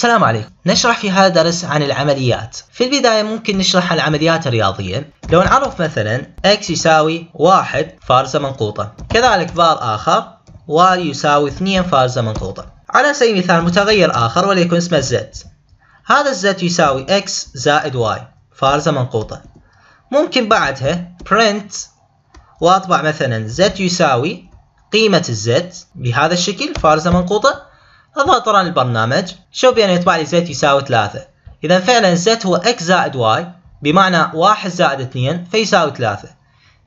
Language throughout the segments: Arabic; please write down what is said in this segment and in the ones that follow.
السلام عليكم نشرح في هذا الدرس عن العمليات في البداية ممكن نشرح العمليات الرياضية لو نعرف مثلا x يساوي 1 فارزة منقوطة كذلك بار آخر y يساوي 2 فارزة منقوطة على سبيل المثال متغير آخر وليكن اسمه z هذا z يساوي x زائد y فارزة منقوطة ممكن بعدها print واطبع مثلا z يساوي قيمة z بهذا الشكل فارزة منقوطة اضغط طران البرنامج شوف بأن يعني يطبع لي زيت يساوي 3 إذا فعلا زيت هو x زائد y بمعنى 1 زائد 2 فيساوي 3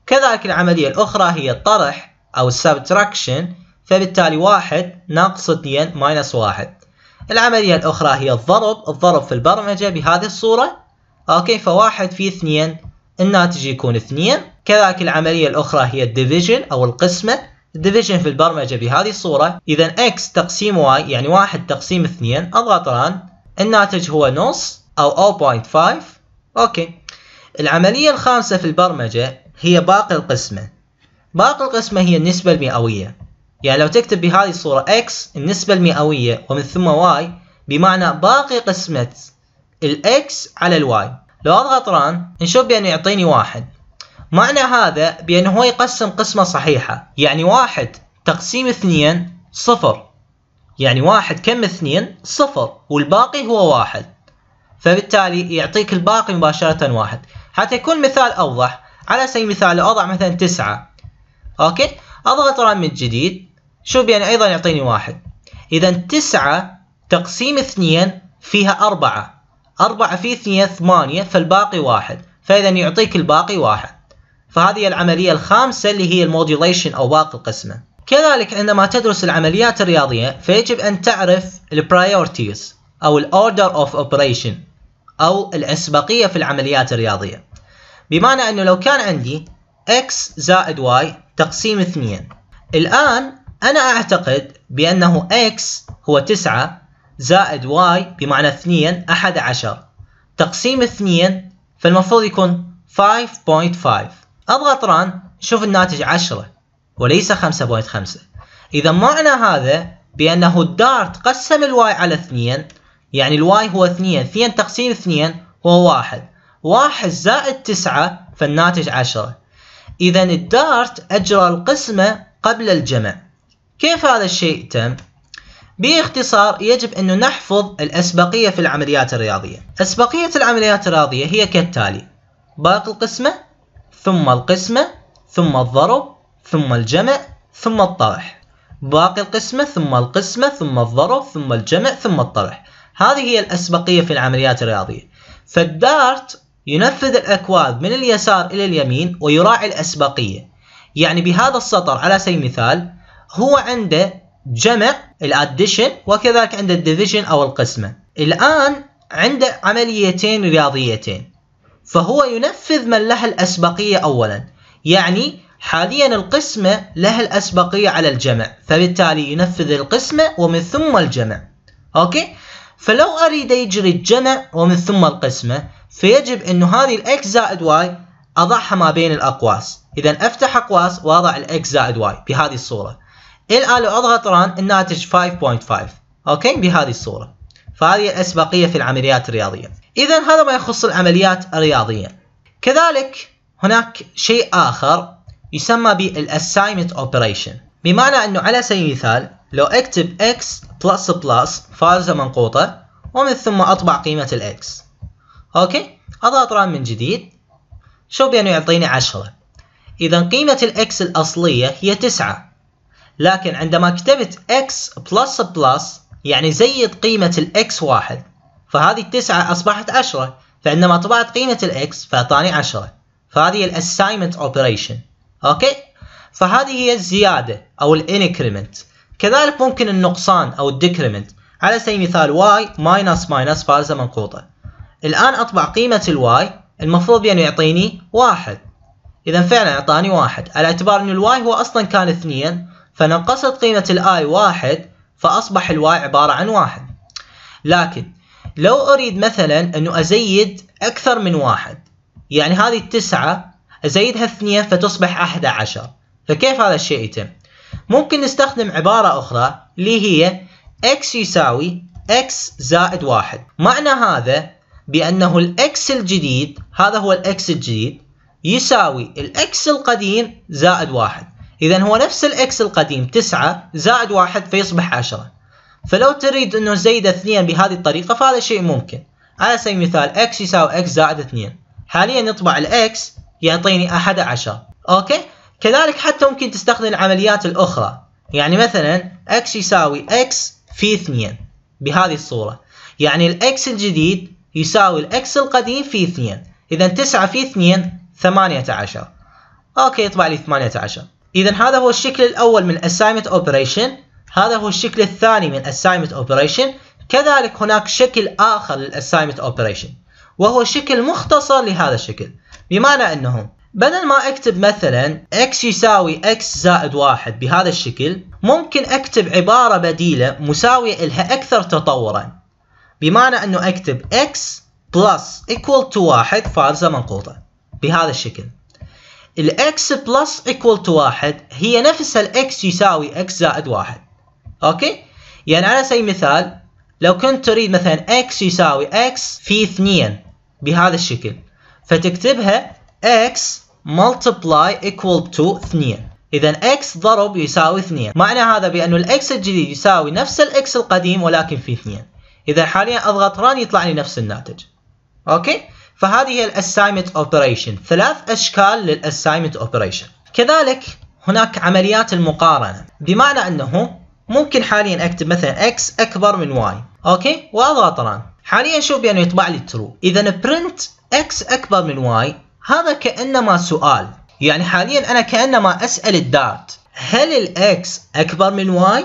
كذلك العملية الأخرى هي الطرح أو السبتراكشن فبالتالي 1 ناقص 2 ماينس 1 العملية الأخرى هي الضرب الضرب في البرمجة بهذه الصورة أوكي فواحد في 2 الناتج يكون 2 كذلك العملية الأخرى هي الديفيجن أو القسمة ديفيجن في البرمجة بهذه الصورة إذا x تقسيم y يعني واحد تقسيم اثنين أضغط ران الناتج هو نص أو 0.5 أوكي العملية الخامسة في البرمجة هي باقي القسمة باقي القسمة هي النسبة المئوية يعني لو تكتب بهذه الصورة x النسبة المئوية ومن ثم y بمعنى باقي قسمة ال x على ال y لو أضغط ران نشوف بأنه يعطيني واحد معنى هذا بأنه هو يقسم قسمة صحيحة يعني واحد تقسيم اثنين صفر يعني واحد كم اثنين صفر والباقي هو واحد فبالتالي يعطيك الباقي مباشرة واحد حتى يكون مثال أوضح على سبيل المثال لو أضع مثلا تسعة أوكي أضغط من جديد شوف يعني أيضا يعطيني واحد إذا تسعة تقسيم اثنين فيها أربعة أربعة في اثنين ثمانية فالباقي واحد فإذا يعطيك الباقي واحد فهذه العملية الخامسة اللي هي الموديوليشن أو باقي القسمة كذلك عندما تدرس العمليات الرياضية فيجب أن تعرف البرايورتيز أو الأوردر أوف أوبريشن أو الأسبقية في العمليات الرياضية بمعنى أنه لو كان عندي x زائد y تقسيم 2 الآن أنا أعتقد بأنه x هو 9 زائد y بمعنى 2 11 تقسيم 2 فالمفروض يكون 5.5 اضغط ران شوف الناتج 10 وليس 5.5 اذا معنى هذا بانه الدارت قسم الواي على اثنين يعني الواي هو اثنين اثنين تقسيم اثنين هو واحد واحد زائد تسعة فالناتج عشرة اذا الدارت اجرى القسمة قبل الجمع كيف هذا الشيء تم؟ باختصار يجب أن نحفظ الأسبقية في العمليات الرياضية أسبقية العمليات الرياضية هي كالتالي باقي القسمة ثم القسمة ثم الضرب ثم الجمع ثم الطرح باقي القسمة ثم القسمة ثم الضرب ثم الجمع ثم الطرح هذه هي الأسبقية في العمليات الرياضية فالدارت ينفذ الأكواب من اليسار إلى اليمين ويراعي الأسبقية يعني بهذا السطر على سبيل المثال هو عنده جمع الاديشن وكذلك عنده الديفيجن أو القسمة الآن عنده عمليتين رياضيتين فهو ينفذ من لها الأسبقية أولا يعني حاليا القسمة لها الأسبقية على الجمع فبالتالي ينفذ القسمة ومن ثم الجمع أوكي فلو أريد يجري الجمع ومن ثم القسمة فيجب أنه هذه X زائد Y أضعها ما بين الأقواس إذا أفتح أقواس وأضع X زائد Y بهذه الصورة الآن لو أضغط ران الناتج 5.5 أوكي بهذه الصورة فهذه الأسبقية في العمليات الرياضية إذا هذا ما يخص العمليات الرياضية كذلك هناك شيء آخر يسمى بالأسايمنت أوبريشن بمعنى أنه على سبيل المثال لو أكتب x بلس بلس فارزة منقوطة ومن ثم أطبع قيمة الـ X أوكي أضغط ران من جديد شوف بأنه يعطيني عشرة إذا قيمة الـ X الأصلية هي تسعة لكن عندما كتبت x بلس بلس يعني زيد قيمة الإكس واحد فهذه التسعة أصبحت عشرة فعندما طبعت قيمة الإكس فأعطاني عشرة فهذه الأسايمنت أوبريشن أوكي فهذه هي الزيادة أو الإنكريمنت كذلك ممكن النقصان أو الديكريمنت على سبيل المثال واي ماينس ماينس بارزة منقوطة الآن أطبع قيمة الواي المفروض بأنه يعطيني واحد إذا فعلا أعطاني واحد على اعتبار أن الواي هو أصلا كان اثنين فنقصت قيمة الآي واحد فأصبح الواي عبارة عن واحد لكن لو أريد مثلا أنه أزيد أكثر من واحد يعني هذه التسعة أزيدها اثنين فتصبح أحد عشر فكيف هذا الشيء يتم؟ ممكن نستخدم عبارة أخرى اللي هي x يساوي x زائد واحد معنى هذا بأنه x الجديد هذا هو x الجديد يساوي x القديم زائد واحد إذا هو نفس الإكس القديم 9 زائد 1 فيصبح 10 فلو تريد أنه زيد 2 بهذه الطريقة فهذا شيء ممكن على سبيل المثال x يساوي x زائد 2 حاليا نطبع الاكس يعطيني 11 اوكي كذلك حتى ممكن تستخدم العمليات الاخرى يعني مثلا x يساوي x في 2 بهذه الصورة يعني الاكس الجديد يساوي الاكس القديم في 2 اذا 9 في 2 18 اوكي يطبع لي 18 إذا هذا هو الشكل الأول من assignment operation هذا هو الشكل الثاني من assignment operation كذلك هناك شكل آخر assignment operation وهو شكل مختصر لهذا الشكل بمعنى أنه بدل ما أكتب مثلا x يساوي x زائد واحد بهذا الشكل ممكن أكتب عبارة بديلة مساوية لها أكثر تطورا بمعنى أنه أكتب x plus equal to واحد فارزة منقوطة بهذا الشكل الاكس بلس ايكوال تو واحد هي نفسها الاكس يساوي اكس زائد واحد اوكي يعني على سبيل المثال لو كنت تريد مثلا اكس يساوي اكس في اثنين بهذا الشكل فتكتبها اكس ملتبلاي ايكوال تو 2 إذا x ضرب يساوي 2 معنى هذا بأن الx الجديد يساوي نفس الx القديم ولكن في 2 إذا حاليا أضغط ران يطلع لي نفس الناتج أوكي فهذه هي الاسايمنت اوبريشن ثلاث اشكال للاسايمنت اوبريشن كذلك هناك عمليات المقارنه بمعنى انه ممكن حاليا اكتب مثلا x اكبر من y اوكي واضغط ران حاليا شوف بانه يعني يطبع لي ترو اذا برنت x اكبر من y هذا كانما سؤال يعني حاليا انا كانما اسال الدارت هل الاكس اكبر من y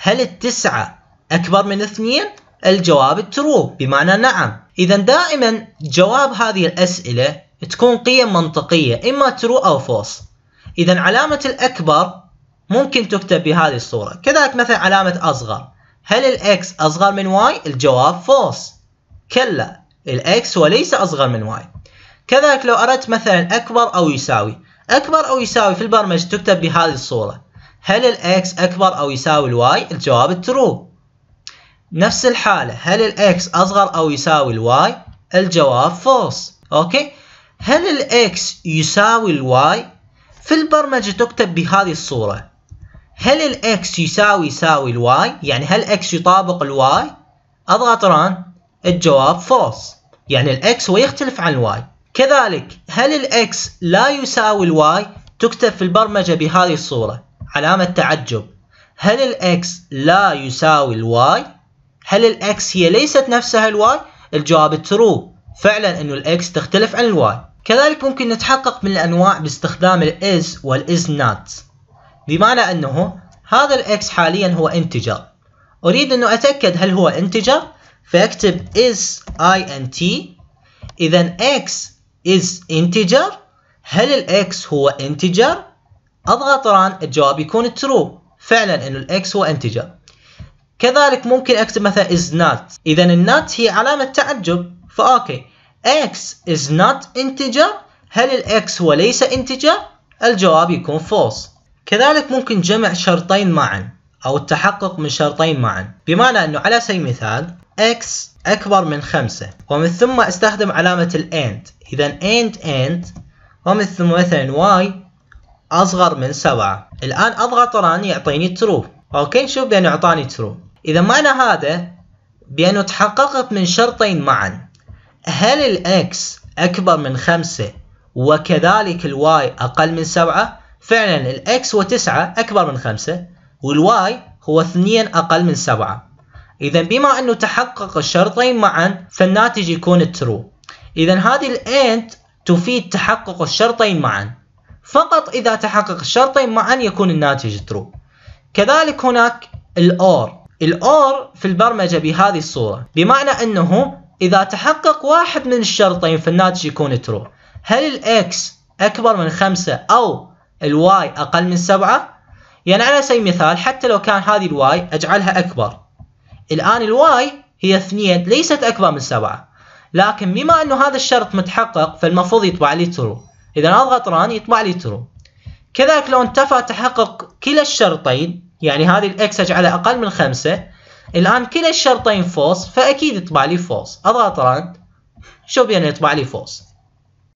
هل التسعة اكبر من اثنين الجواب ترو بمعنى نعم اذا دائما جواب هذه الاسئله تكون قيم منطقيه اما ترو او فوس اذا علامه الاكبر ممكن تكتب بهذه الصوره كذلك مثلا علامه اصغر هل الاكس اصغر من واي الجواب فوس كلا الاكس وليس اصغر من واي كذلك لو اردت مثلا اكبر او يساوي اكبر او يساوي في البرمجه تكتب بهذه الصوره هل الاكس اكبر او يساوي الواي الجواب ترو نفس الحالة هل الاكس اصغر او يساوي الواي الجواب فوس اوكي هل الاكس يساوي الواي في البرمجة تكتب بهذه الصورة هل الاكس يساوي يساوي الواي يعني هل الاكس يطابق الواي اضغط ران الجواب فوس يعني الاكس هو يختلف عن الواي كذلك هل الاكس لا يساوي الواي تكتب في البرمجة بهذه الصورة علامة تعجب هل الاكس لا يساوي الواي هل الاكس هي ليست نفسها الواي؟ الجواب ترو فعلا انه الاكس تختلف عن الواي كذلك ممكن نتحقق من الانواع باستخدام الاز والاز نات بمعنى انه هذا الاكس حاليا هو انتجر اريد انه اتاكد هل هو انتجر فاكتب is int اذا x is integer هل الاكس هو integer اضغط ران الجواب يكون true فعلا انه الاكس هو integer كذلك ممكن اكتب مثلا is not اذا النات هي علامة تعجب فاوكي x is not integer هل x هو ليس integer الجواب يكون false كذلك ممكن جمع شرطين معا او التحقق من شرطين معا بمعنى انه على سبيل المثال x اكبر من خمسة ومن ثم استخدم علامة ال and اذا and and ومن ثم مثلا y اصغر من سبعة الان اضغط ران يعطيني true اوكي نشوف بانه اعطاني true إذا معنى هذا بأنه تحققت من شرطين معا هل الإكس أكبر من خمسة وكذلك الواي أقل من سبعة فعلا الإكس هو تسعة أكبر من خمسة والواي هو اثنين أقل من سبعة إذا بما أنه تحقق الشرطين معا فالناتج يكون ترو إذا هذه الأنت تفيد تحقق الشرطين معا فقط إذا تحقق الشرطين معا يكون الناتج ترو كذلك هناك الأور الأور في البرمجة بهذه الصورة بمعنى أنه إذا تحقق واحد من الشرطين فالناتج يكون ترو هل الإكس أكبر من خمسة أو الواي أقل من سبعة؟ يعني على سبيل المثال حتى لو كان هذه الواي أجعلها أكبر الآن الواي هي اثنين ليست أكبر من سبعة لكن بما أنه هذا الشرط متحقق فالمفروض يطبع لي ترو إذا أضغط ران يطبع لي ترو كذلك لو انتفى تحقق كلا الشرطين يعني هذه الاكس اجعلها اقل من خمسة الان كلا الشرطين فوس فاكيد يطبع لي فوس اضغط راند شو بين يطبع لي فوس